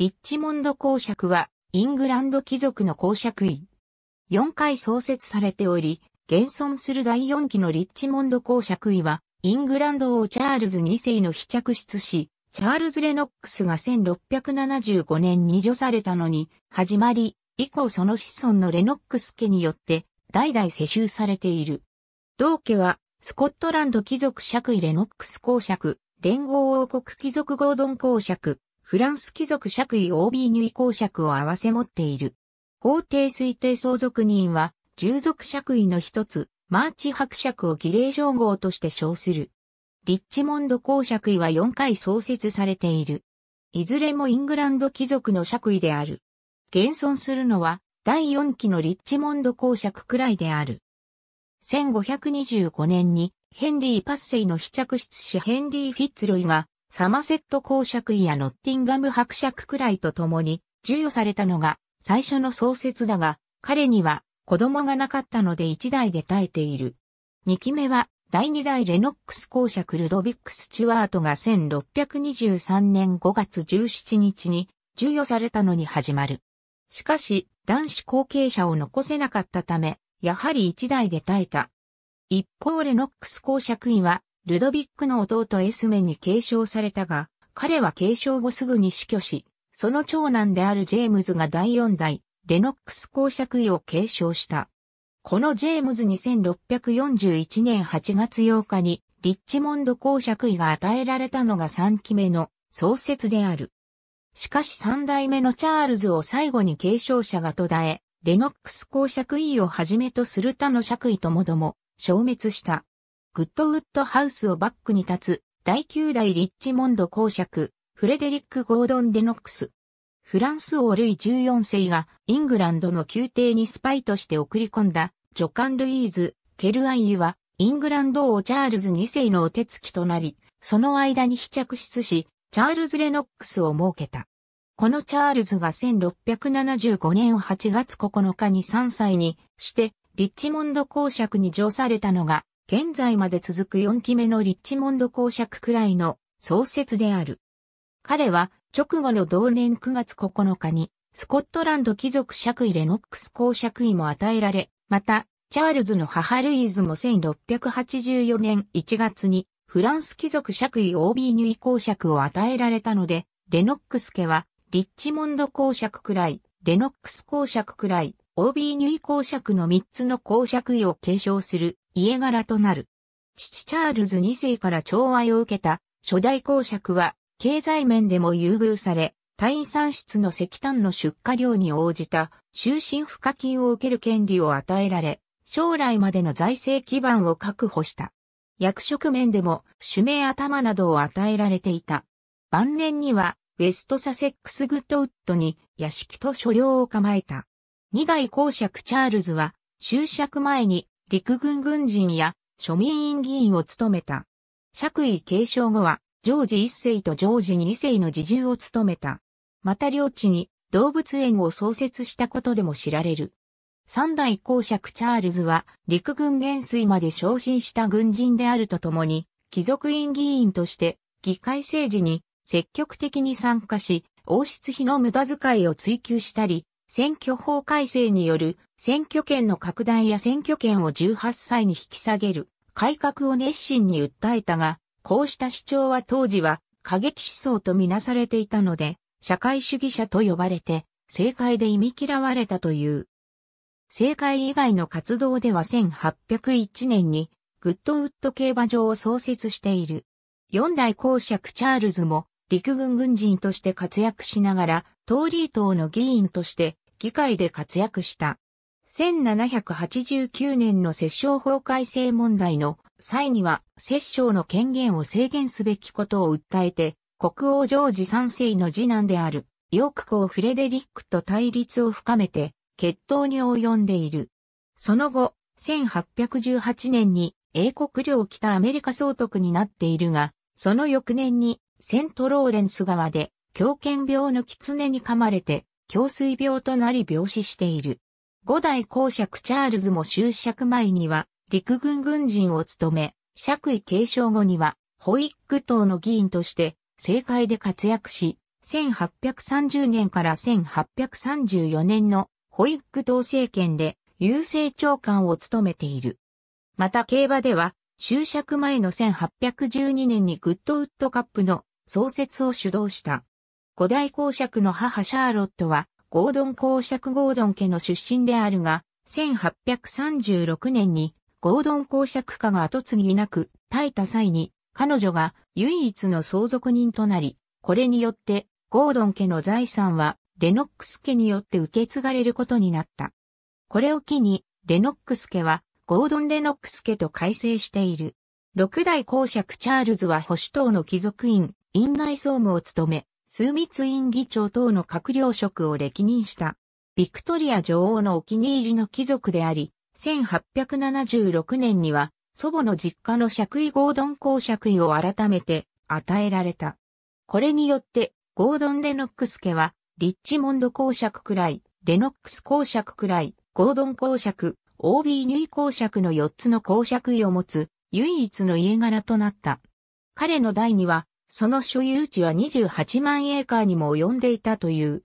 リッチモンド公爵は、イングランド貴族の公爵位。4回創設されており、現存する第4期のリッチモンド公爵位は、イングランド王チャールズ2世の非着室し、チャールズ・レノックスが1675年に除されたのに、始まり、以降その子孫のレノックス家によって、代々世襲されている。同家は、スコットランド貴族爵位レノックス公爵、連合王国貴族ゴードン公爵、フランス貴族爵位 OB 入公爵を合わせ持っている。法定推定相続人は、従属爵位の一つ、マーチ伯爵を儀礼称号として称する。リッチモンド公爵位は4回創設されている。いずれもイングランド貴族の爵位である。現存するのは、第4期のリッチモンド公爵くらいである。1525年に、ヘンリー・パッセイの非着室子ヘンリー・フィッツロイが、サマセット公爵位やノッティンガム伯爵くらいと共に授与されたのが最初の創設だが、彼には子供がなかったので1代で耐えている。2期目は第2代レノックス公爵ルドビック・スチュワートが1623年5月17日に授与されたのに始まる。しかし、男子後継者を残せなかったため、やはり1代で耐えた。一方レノックス公爵位はルドビックの弟エスメに継承されたが、彼は継承後すぐに死去し、その長男であるジェームズが第4代、レノックス公爵位を継承した。このジェームズに6 4 1年8月8日に、リッチモンド公爵位が与えられたのが3期目の創設である。しかし3代目のチャールズを最後に継承者が途絶え、レノックス公爵位をはじめとする他の爵位ともども消滅した。グッドウッドハウスをバックに立つ、第9代リッチモンド公爵、フレデリック・ゴードン・デノックス。フランス王ルイ14世がイングランドの宮廷にスパイとして送り込んだジョカン・ルイーズ・ケルアイユはイングランド王チャールズ2世のお手つきとなり、その間に飛着室し、チャールズ・レノックスを設けた。このチャールズが1675年8月9日に3歳にして、リッチモンド公爵に上されたのが現在まで続く4期目のリッチモンド公爵くらいの創設である。彼は直後の同年9月9日にスコットランド貴族爵位レノックス公爵位も与えられ、また、チャールズの母ルイーズも1684年1月にフランス貴族爵位 OB 入位公爵を与えられたので、レノックス家はリッチモンド公爵くらい、レノックス公爵くらい、OB 入位公爵の3つの公爵位を継承する家柄となる。父チャールズ2世から寵愛を受けた初代公爵は経済面でも優遇され、退院産出の石炭の出荷量に応じた終身付加金を受ける権利を与えられ、将来までの財政基盤を確保した。役職面でも主名頭などを与えられていた。晩年にはウェストサセックスグッドウッドに屋敷と所領を構えた。二代公爵チャールズは、就職前に陸軍軍人や庶民院議員を務めた。爵位継承後は、ジョージ一世とジョージ二世の侍従を務めた。また領地に動物園を創設したことでも知られる。三代公爵チャールズは陸軍元帥まで昇進した軍人であるとともに、貴族院議員として議会政治に積極的に参加し、王室費の無駄遣いを追求したり、選挙法改正による選挙権の拡大や選挙権を18歳に引き下げる改革を熱心に訴えたが、こうした主張は当時は過激思想とみなされていたので、社会主義者と呼ばれて、政界で忌み嫌われたという。政界以外の活動では1801年に、グッドウッド競馬場を創設している。四代公爵チャールズも陸軍軍人として活躍しながら、トーリー党の議員として議会で活躍した。1789年の摂政法改正問題の際には摂政の権限を制限すべきことを訴えて、国王ジョージ3世の次男である、ヨーク公フレデリックと対立を深めて、決闘に及んでいる。その後、1818年に英国領北アメリカ総督になっているが、その翌年にセントローレンス川で狂犬病の狐に噛まれて胸水病となり病死している。五代公爵チャールズも就職前には陸軍軍人を務め、爵位継承後にはホイッ党の議員として政界で活躍し、1830年から1834年のホイッ党政権で郵政長官を務めている。また競馬では、終職前の1812年にグッドウッドカップの創設を主導した。古代公爵の母シャーロットは、ゴードン公爵ゴードン家の出身であるが、1836年にゴードン公爵家が後継ぎなく、耐えた際に、彼女が唯一の相続人となり、これによって、ゴードン家の財産は、レノックス家によって受け継がれることになった。これを機に、レノックス家は、ゴードン・レノックス家と改正している。六代公爵チャールズは保守党の貴族院、院内総務を務め、枢密院議長等の閣僚職を歴任した、ビクトリア女王のお気に入りの貴族であり、1876年には祖母の実家の爵位ゴードン公爵位を改めて与えられた。これによって、ゴードン・レノックス家は、リッチモンド公爵くらい、レノックス公爵くらい、ゴードン公爵、オービー・ニュイ公爵の4つの公爵位を持つ、唯一の家柄となった。彼の代には、その所有地は28万エーカーにも及んでいたという。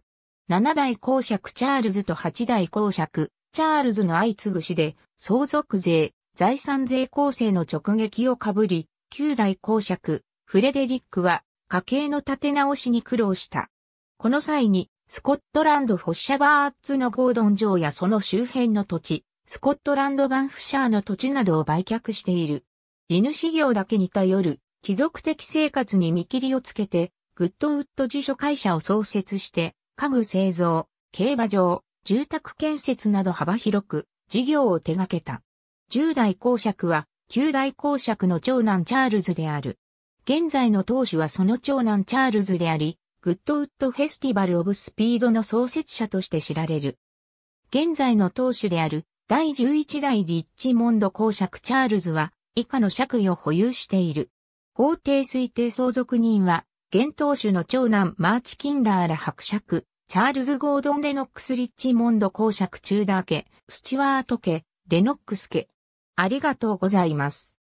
7代公爵チャールズと8代公爵チャールズの相次ぐ死で相続税、財産税構成の直撃をかぶり、9代公爵フレデリックは家計の立て直しに苦労した。この際にスコットランドフォッシャバーツのゴードン城やその周辺の土地、スコットランドバンフシャーの土地などを売却している。地主業だけに頼る貴族的生活に見切りをつけて、グッドウッド辞書会社を創設して、家具製造、競馬場、住宅建設など幅広く事業を手掛けた。10代公爵は、9代公爵の長男チャールズである。現在の当主はその長男チャールズであり、グッドウッドフェスティバル・オブ・スピードの創設者として知られる。現在の当主である第11代リッチモンド公爵チャールズは以下の爵位を保有している。法定推定相続人は、現当主の長男マーチ・キンラーら伯爵、チャールズ・ゴードン・レノックス・リッチモンド公爵・チューダー家、スチュワート家、レノックス家。ありがとうございます。